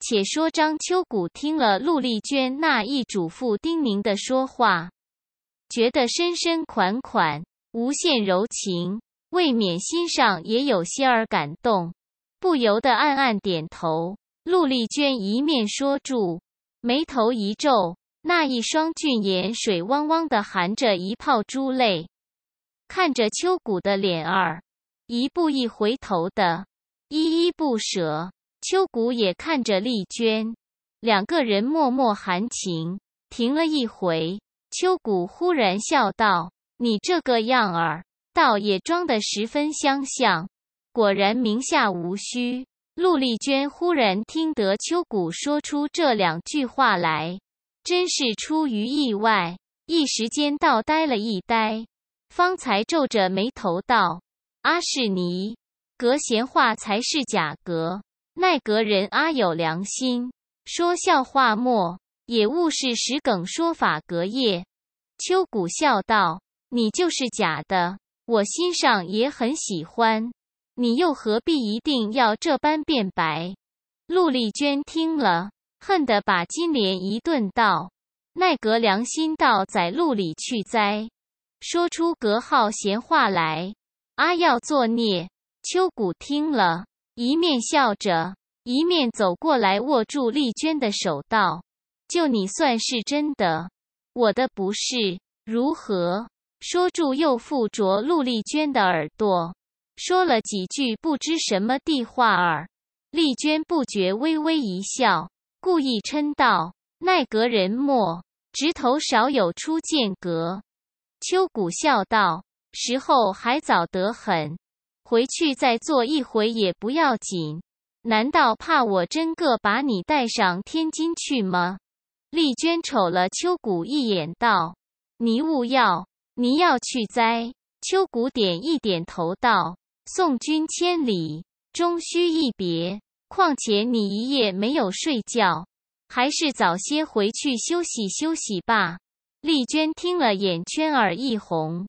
且说张秋谷听了陆丽娟那一嘱咐叮咛的说话，觉得深深款款、无限柔情，未免心上也有些儿感动，不由得暗暗点头。陆丽娟一面说住，眉头一皱，那一双俊眼水汪汪的含着一泡珠泪，看着秋谷的脸儿，一步一回头的依依不舍。秋谷也看着丽娟，两个人默默含情，停了一回。秋谷忽然笑道：“你这个样儿，倒也装得十分相像，果然名下无虚。”陆丽娟忽然听得秋谷说出这两句话来，真是出于意外，一时间倒呆了一呆，方才皱着眉头道：“阿士尼，格闲话才是假格。”奈何人阿有良心，说笑话莫也勿是石梗说法。隔夜，秋谷笑道：“你就是假的，我心上也很喜欢你，又何必一定要这般变白？”陆丽娟听了，恨得把金莲一顿道：“奈何良心到在陆里去栽，说出隔号闲话来，阿要作孽。”秋谷听了。一面笑着，一面走过来，握住丽娟的手，道：“就你算是真的，我的不是。如何？”说住，又附着陆丽娟的耳朵，说了几句不知什么地话儿。丽娟不觉微微一笑，故意嗔道：“奈何人莫直头少有初见格。”秋谷笑道：“时候还早得很。”回去再坐一回也不要紧，难道怕我真个把你带上天津去吗？丽娟瞅了秋谷一眼，道：“你勿要，你要去哉？”秋谷点一点头，道：“送君千里，终须一别。况且你一夜没有睡觉，还是早些回去休息休息吧。”丽娟听了，眼圈儿一红。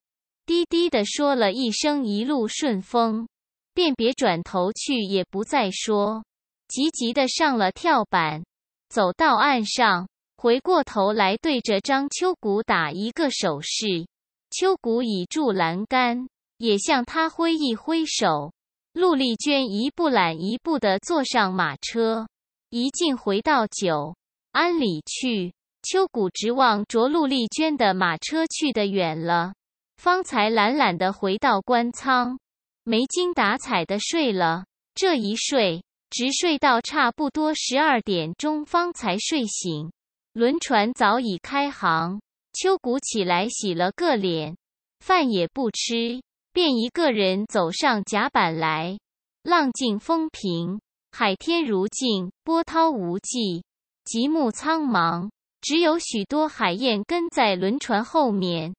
低低地说了一声“一路顺风”，便别转头去，也不再说，急急的上了跳板，走到岸上，回过头来对着张秋谷打一个手势。秋谷倚住栏杆，也向他挥一挥手。陆丽娟一步懒一步的坐上马车，一进回到酒安里去。秋谷直望着陆丽娟的马车去得远了。方才懒懒地回到官仓，没精打采地睡了。这一睡，直睡到差不多十二点钟方才睡醒。轮船早已开航，秋谷起来洗了个脸，饭也不吃，便一个人走上甲板来。浪静风平，海天如镜，波涛无际，极目苍茫，只有许多海燕跟在轮船后面。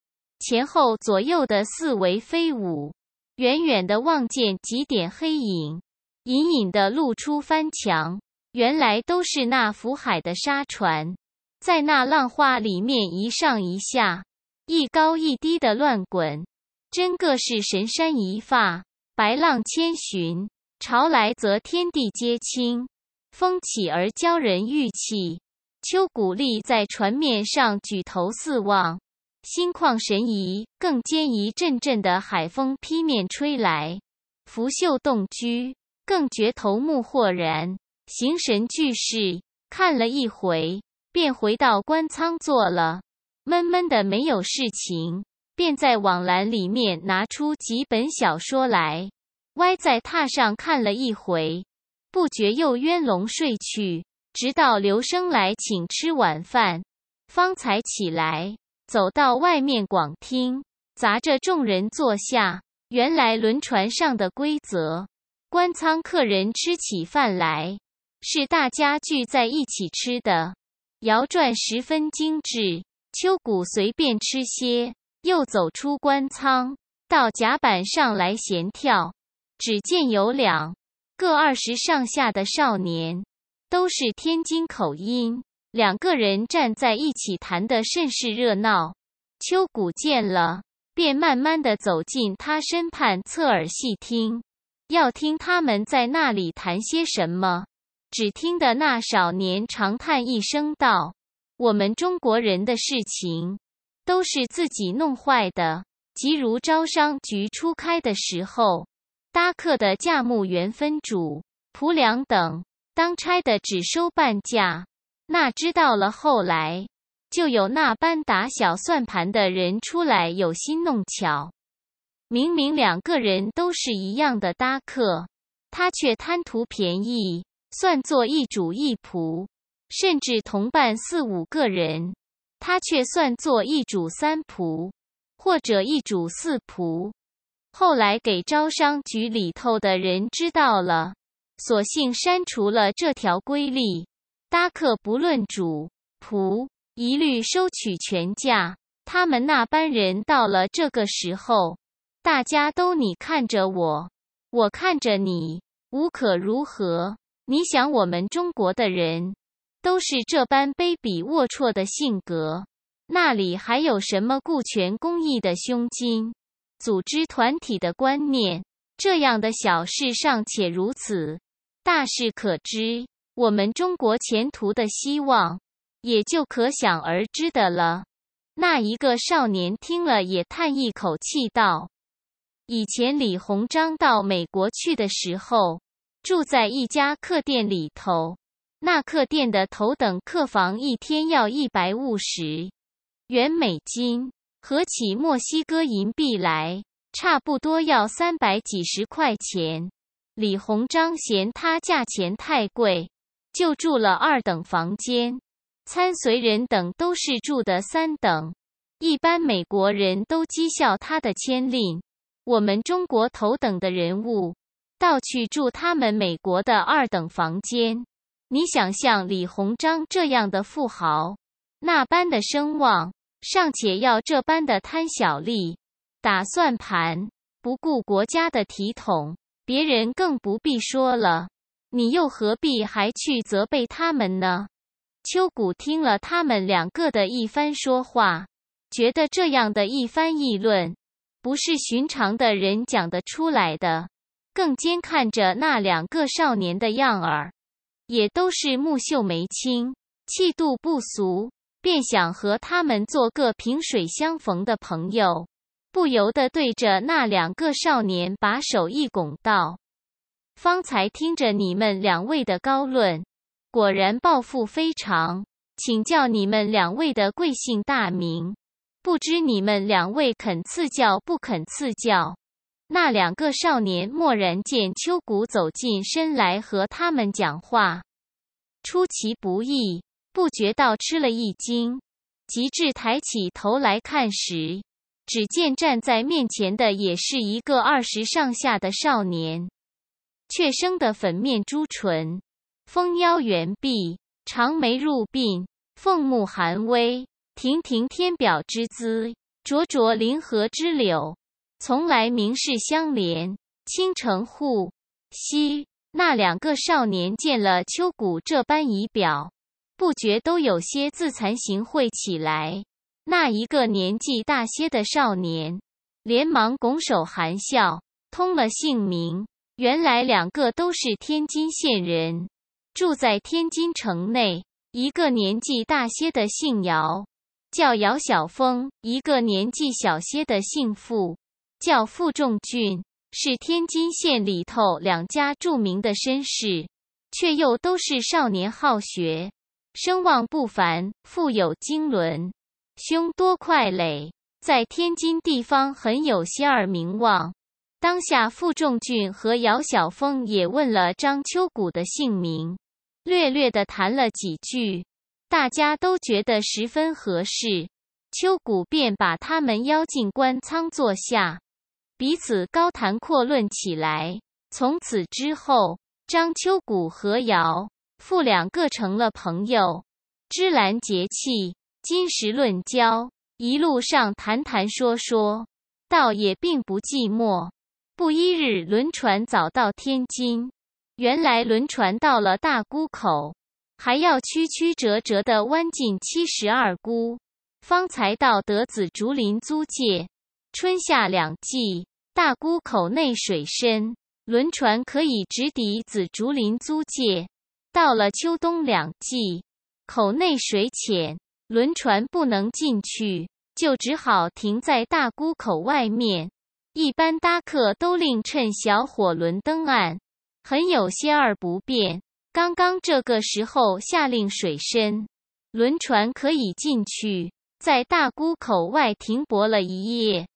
前后左右的四围飞舞，远远的望见几点黑影，隐隐的露出翻墙。原来都是那福海的沙船，在那浪花里面一上一下，一高一低的乱滚，真个是神山一发，白浪千寻。潮来则天地皆清，风起而骄人玉气。秋谷立在船面上，举头四望。心旷神怡，更兼一阵阵的海风劈面吹来，拂袖动居，更觉头目豁然，形神俱适。看了一回，便回到官仓坐了，闷闷的没有事情，便在网栏里面拿出几本小说来，歪在榻上看了一回，不觉又冤龙睡去，直到刘生来请吃晚饭，方才起来。走到外面广厅，砸着众人坐下。原来轮船上的规则，官舱客人吃起饭来是大家聚在一起吃的。摇转十分精致，秋谷随便吃些，又走出官舱，到甲板上来闲跳。只见有两个二十上下的少年，都是天津口音。两个人站在一起谈的甚是热闹，秋谷见了，便慢慢的走进他身畔，侧耳细听，要听他们在那里谈些什么。只听得那少年长叹一声道：“我们中国人的事情，都是自己弄坏的。即如招商局初开的时候，搭客的价目原分主仆两等，当差的只收半价。”那知道了，后来就有那般打小算盘的人出来，有心弄巧。明明两个人都是一样的搭客，他却贪图便宜，算作一主一仆；甚至同伴四五个人，他却算作一主三仆，或者一主四仆。后来给招商局里头的人知道了，索性删除了这条规例。搭客不论主仆，一律收取全价。他们那班人到了这个时候，大家都你看着我，我看着你，无可如何。你想，我们中国的人都是这般卑鄙龌龊的性格，那里还有什么顾全公义的胸襟、组织团体的观念？这样的小事尚且如此，大事可知。我们中国前途的希望，也就可想而知的了。那一个少年听了也叹一口气道：“以前李鸿章到美国去的时候，住在一家客店里头，那客店的头等客房一天要一百五十元美金，合起墨西哥银币来，差不多要三百几十块钱。李鸿章嫌他价钱太贵。”就住了二等房间，参随人等都是住的三等。一般美国人都讥笑他的谦令，我们中国头等的人物，倒去住他们美国的二等房间。你想象李鸿章这样的富豪，那般的声望，尚且要这般的贪小利，打算盘，不顾国家的体统，别人更不必说了。你又何必还去责备他们呢？秋谷听了他们两个的一番说话，觉得这样的一番议论，不是寻常的人讲得出来的。更兼看着那两个少年的样儿，也都是目秀眉清，气度不俗，便想和他们做个萍水相逢的朋友，不由得对着那两个少年把手一拱，道。方才听着你们两位的高论，果然抱负非常。请教你们两位的贵姓大名，不知你们两位肯赐教不肯赐教？那两个少年蓦然见秋谷走进身来和他们讲话，出其不意，不觉到吃了一惊。极致抬起头来看时，只见站在面前的也是一个二十上下的少年。却生得粉面朱唇，丰腰圆臂，长眉入鬓，凤目含微，亭亭天表之姿，灼灼临河之柳，从来名士相连。倾城户兮。那两个少年见了秋谷这般仪表，不觉都有些自惭形秽起来。那一个年纪大些的少年，连忙拱手含笑，通了姓名。原来两个都是天津县人，住在天津城内。一个年纪大些的姓姚，叫姚晓峰；一个年纪小些的姓傅，叫傅仲俊。是天津县里头两家著名的绅士，却又都是少年好学，声望不凡，富有经纶，胸多块垒，在天津地方很有些儿名望。当下傅仲俊和姚晓峰也问了张秋谷的姓名，略略的谈了几句，大家都觉得十分合适。秋谷便把他们邀进官仓坐下，彼此高谈阔论起来。从此之后，张秋谷和姚傅两个成了朋友，芝兰节气，金石论交，一路上谈谈说说，倒也并不寂寞。不一日，轮船早到天津。原来轮船到了大沽口，还要曲曲折折的弯进七十二沽，方才到得紫竹林租界。春夏两季，大沽口内水深，轮船可以直抵紫竹林租界；到了秋冬两季，口内水浅，轮船不能进去，就只好停在大沽口外面。一般搭客都另乘小火轮登岸，很有些二不便。刚刚这个时候下令水深，轮船可以进去，在大沽口外停泊了一夜。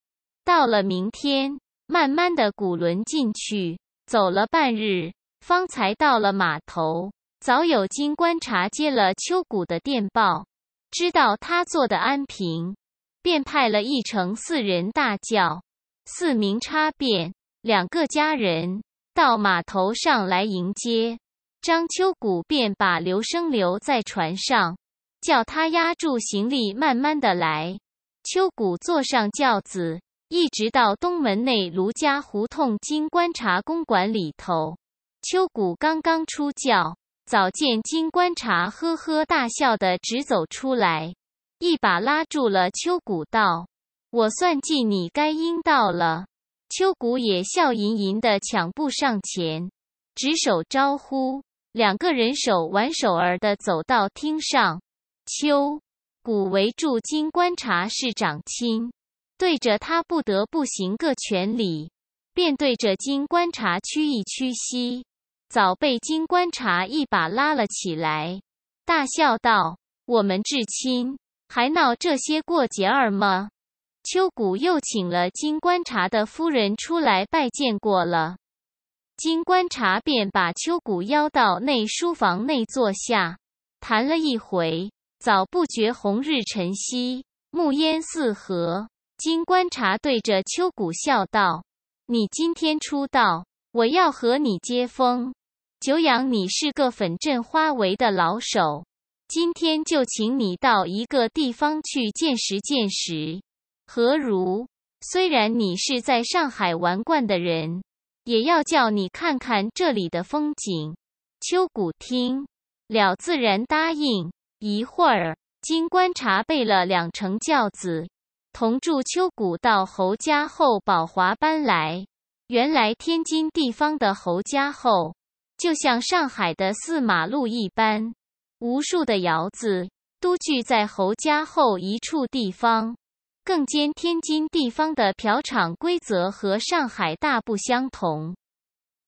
到了明天，慢慢的鼓轮进去，走了半日，方才到了码头。早有金观察接了秋谷的电报，知道他坐的安平，便派了一乘四人大轿。四名差便，两个家人到码头上来迎接。张秋谷便把刘生留在船上，叫他压住行李，慢慢的来。秋谷坐上轿子，一直到东门内卢家胡同金观察公馆里头。秋谷刚刚出轿，早见金观察呵呵大笑的直走出来，一把拉住了秋谷，道。我算计你该应到了，秋谷也笑吟吟的抢步上前，执手招呼，两个人手挽手儿的走到厅上。秋谷为驻京观察室长亲，对着他不得不行个全礼，便对着金观察屈一屈膝，早被金观察一把拉了起来，大笑道：“我们至亲，还闹这些过节儿吗？”秋谷又请了金观察的夫人出来拜见过了，金观察便把秋谷邀到内书房内坐下，谈了一回，早不觉红日沉西，暮烟四合。金观察对着秋谷笑道：“你今天出道，我要和你接风。久仰你是个粉阵花围的老手，今天就请你到一个地方去见识见识。”何如？虽然你是在上海玩惯的人，也要叫你看看这里的风景。秋谷听了，自然答应。一会儿，金观察备了两乘轿子，同住秋谷到侯家后宝华搬来。原来天津地方的侯家后，就像上海的四马路一般，无数的窑子都聚在侯家后一处地方。更兼天津地方的嫖娼规则和上海大不相同，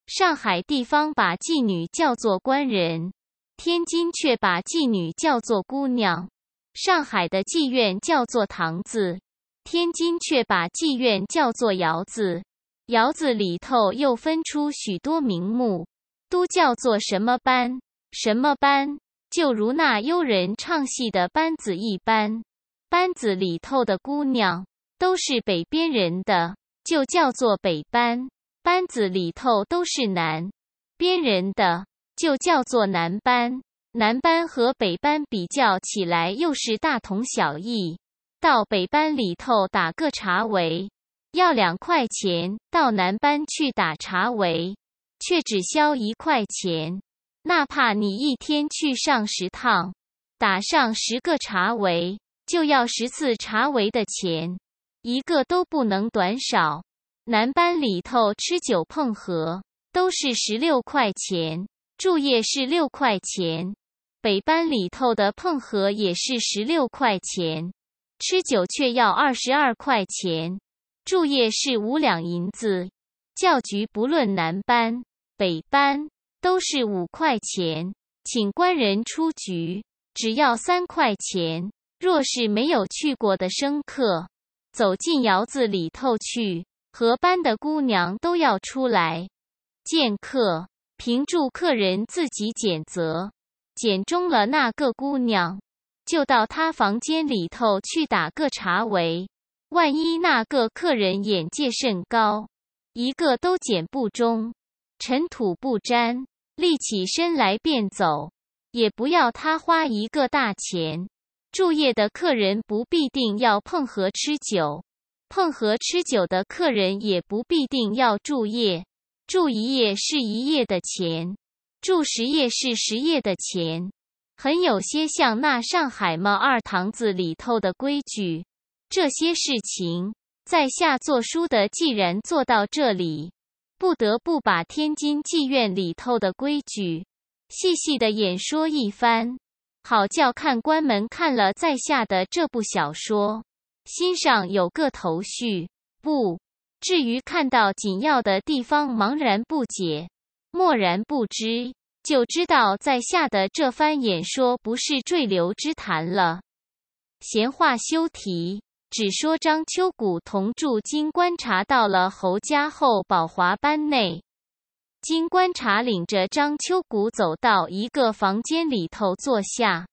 上海地方把妓女叫做官人，天津却把妓女叫做姑娘；上海的妓院叫做堂子，天津却把妓院叫做窑子。窑子里头又分出许多名目，都叫做什么班、什么班，就如那悠人唱戏的班子一般。班子里头的姑娘都是北边人的，就叫做北班；班子里头都是南边人的，就叫做南班。南班和北班比较起来，又是大同小异。到北班里头打个茶围，要两块钱；到南班去打茶围，却只消一块钱。哪怕你一天去上十趟，打上十个茶围。就要十次茶围的钱，一个都不能短少。南班里头吃酒碰和都是十六块钱，住夜是六块钱。北班里头的碰和也是十六块钱，吃酒却要二十二块钱，住夜是五两银子。教局不论南班、北班都是五块钱，请官人出局只要三块钱。若是没有去过的生客，走进窑子里头去，和班的姑娘都要出来见客，凭住客人自己拣择。拣中了那个姑娘，就到她房间里头去打个茶围。万一那个客人眼界甚高，一个都捡不中，尘土不沾，立起身来便走，也不要他花一个大钱。住夜的客人不必定要碰喝吃酒，碰喝吃酒的客人也不必定要住夜。住一夜是一夜的钱，住十夜是十夜的钱，很有些像那上海么二堂子里头的规矩。这些事情，在下做书的既然做到这里，不得不把天津妓院里头的规矩细细的演说一番。好叫看官们看了在下的这部小说，心上有个头绪，不至于看到紧要的地方茫然不解、默然不知，就知道在下的这番演说不是坠流之谈了。闲话休提，只说张秋谷同住京，观察到了侯家后宝华班内。经观察领着张秋谷走到一个房间里头坐下。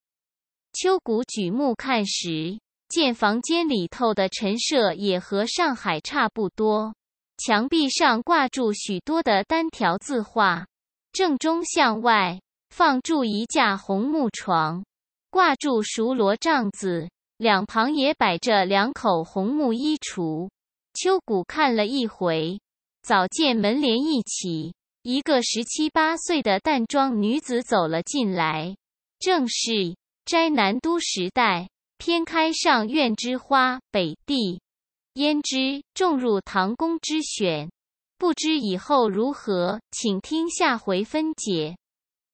秋谷举目看时，见房间里头的陈设也和上海差不多。墙壁上挂住许多的单条字画，正中向外放住一架红木床，挂住熟罗帐子，两旁也摆着两口红木衣橱。秋谷看了一回，早见门帘一起。一个十七八岁的淡妆女子走了进来，正是斋南都时代，偏开上苑之花，北地，胭脂重入唐宫之选，不知以后如何，请听下回分解。